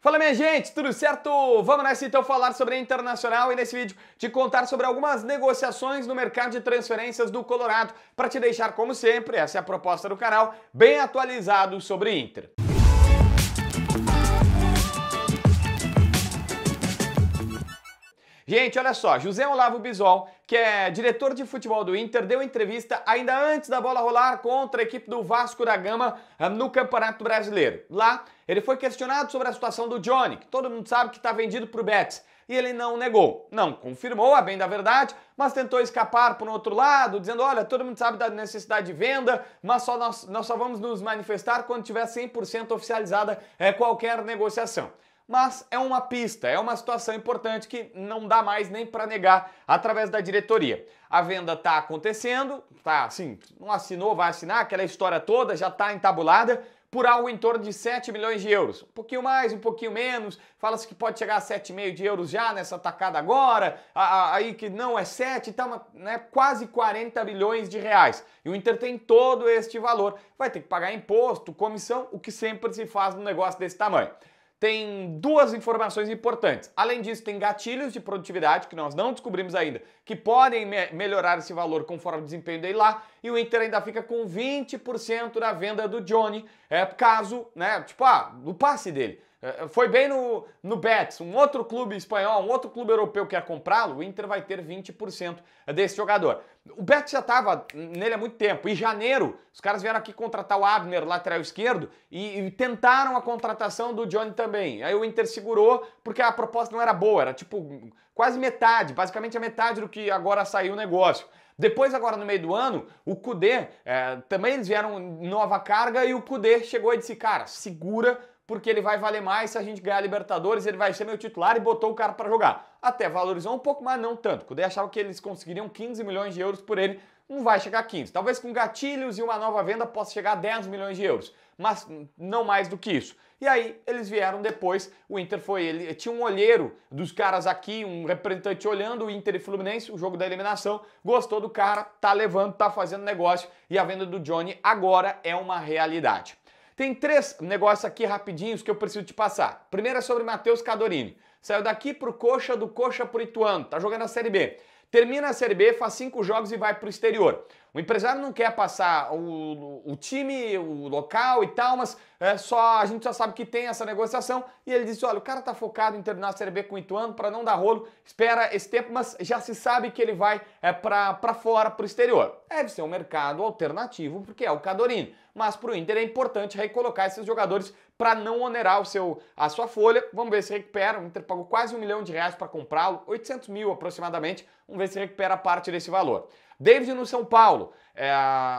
Fala minha gente, tudo certo? Vamos nessa então falar sobre a Internacional e nesse vídeo te contar sobre algumas negociações no mercado de transferências do Colorado para te deixar como sempre, essa é a proposta do canal, bem atualizado sobre Inter. Gente, olha só, José Olavo Bisol que é diretor de futebol do Inter, deu entrevista ainda antes da bola rolar contra a equipe do Vasco da Gama eh, no Campeonato Brasileiro. Lá, ele foi questionado sobre a situação do Johnny, que todo mundo sabe que está vendido para o Betis. E ele não negou, não confirmou a bem da verdade, mas tentou escapar para o outro lado, dizendo: olha, todo mundo sabe da necessidade de venda, mas só nós, nós só vamos nos manifestar quando tiver 100% oficializada é, qualquer negociação mas é uma pista, é uma situação importante que não dá mais nem para negar através da diretoria. A venda está acontecendo, tá assim, não assinou, vai assinar, aquela história toda já está entabulada por algo em torno de 7 milhões de euros. Um pouquinho mais, um pouquinho menos. Fala-se que pode chegar a 7,5 de euros já nessa tacada agora, aí que não é 7, tá uma, né, quase 40 milhões de reais. E o Inter tem todo este valor. Vai ter que pagar imposto, comissão, o que sempre se faz num negócio desse tamanho tem duas informações importantes. Além disso, tem gatilhos de produtividade que nós não descobrimos ainda, que podem me melhorar esse valor conforme o desempenho dele lá. E o Inter ainda fica com 20% da venda do Johnny, é, caso, né, tipo, ah, do passe dele. É, é, foi bem no, no Betis, um outro clube espanhol, um outro clube europeu quer comprá-lo, o Inter vai ter 20% desse jogador. O Betis já estava nele há muito tempo. Em janeiro, os caras vieram aqui contratar o Abner, lateral esquerdo, e, e, tentaram a contratação do Johnny também. Aí o Inter segurou porque a proposta não era boa, era tipo quase metade, basicamente a metade do que agora saiu o negócio. Depois, agora no meio do ano, o Kudê, é, também eles vieram nova carga e o Kudê chegou e disse, cara, segura porque ele vai valer mais se a gente ganhar a Libertadores, ele vai ser meu titular e botou o cara para jogar. Até valorizou um pouco, mas não tanto. Quando achava que eles conseguiriam 15 milhões de euros por ele, não vai chegar a 15. Talvez com gatilhos e uma nova venda possa chegar a 10 milhões de euros, mas não mais do que isso. E aí eles vieram depois, o Inter foi ele, tinha um olheiro dos caras aqui, um representante olhando o Inter e Fluminense, o jogo da eliminação, gostou do cara, tá levando, tá fazendo negócio e a venda do Johnny agora é uma realidade. Tem três negócios aqui rapidinhos que eu preciso te passar. Primeiro é sobre Matheus Cadorini. Saiu daqui pro Coxa, do Coxa pro Ituano. Tá jogando a Série B. Termina a Série B, faz cinco jogos e vai pro exterior. O empresário não quer passar o, o time, o local e tal, mas é só, a gente só sabe que tem essa negociação. E ele disse: olha, o cara tá focado em terminar a Série B com o Ituano para não dar rolo, espera esse tempo, mas já se sabe que ele vai é, para fora, para o exterior. Deve ser um mercado alternativo, porque é o Cadorini. Mas para o Inter é importante recolocar esses jogadores para não onerar o seu, a sua folha. Vamos ver se recupera. O Inter pagou quase um milhão de reais para comprá-lo, 800 mil aproximadamente. Vamos ver se recupera parte desse valor. David no São Paulo. É,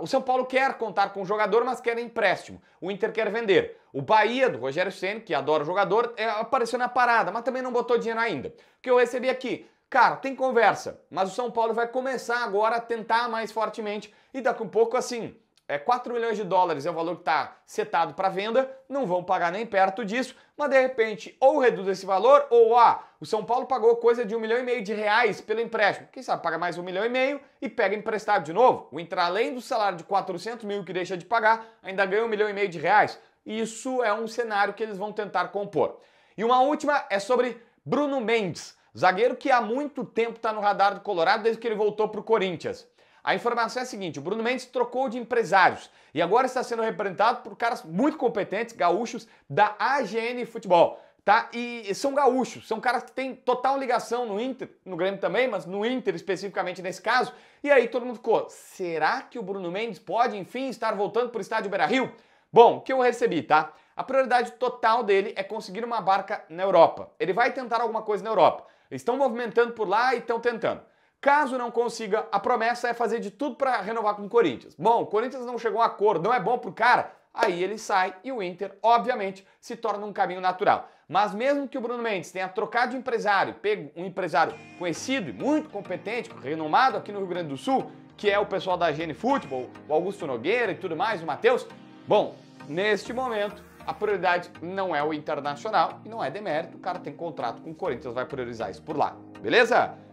o São Paulo quer contar com o jogador, mas quer empréstimo. O Inter quer vender. O Bahia, do Rogério Senna, que adora o jogador, é, apareceu na parada, mas também não botou dinheiro ainda. O que eu recebi aqui? Cara, tem conversa, mas o São Paulo vai começar agora a tentar mais fortemente e daqui com um pouco, assim, é, 4 milhões de dólares é o valor que está setado para venda, não vão pagar nem perto disso, mas de repente ou reduz esse valor, ou ah, o São Paulo pagou coisa de um milhão e meio de reais pelo empréstimo. Quem sabe paga mais um milhão e meio e pega emprestado de novo. O entrar além do salário de 400 mil que deixa de pagar, ainda ganha um milhão e meio de reais. Isso é um cenário que eles vão tentar compor. E uma última é sobre Bruno Mendes, zagueiro que há muito tempo está no radar do Colorado desde que ele voltou para o Corinthians. A informação é a seguinte: o Bruno Mendes trocou de empresários e agora está sendo representado por caras muito competentes, gaúchos, da AGN Futebol. Tá? E são gaúchos, são caras que têm total ligação no Inter, no Grêmio também, mas no Inter especificamente nesse caso. E aí todo mundo ficou: será que o Bruno Mendes pode, enfim, estar voltando para o estádio Beira Rio? Bom, o que eu recebi, tá? A prioridade total dele é conseguir uma barca na Europa. Ele vai tentar alguma coisa na Europa. Estão movimentando por lá e estão tentando. Caso não consiga, a promessa é fazer de tudo para renovar com o Corinthians. Bom, o Corinthians não chegou a um acordo, não é bom pro cara, aí ele sai e o Inter, obviamente, se torna um caminho natural. Mas mesmo que o Bruno Mendes tenha trocado de empresário, pego um empresário conhecido, e muito competente, renomado aqui no Rio Grande do Sul, que é o pessoal da Gene Futebol, o Augusto Nogueira e tudo mais, o Matheus, bom, neste momento a prioridade não é o internacional e não é demérito, o cara tem contrato com o Corinthians, vai priorizar isso por lá, beleza?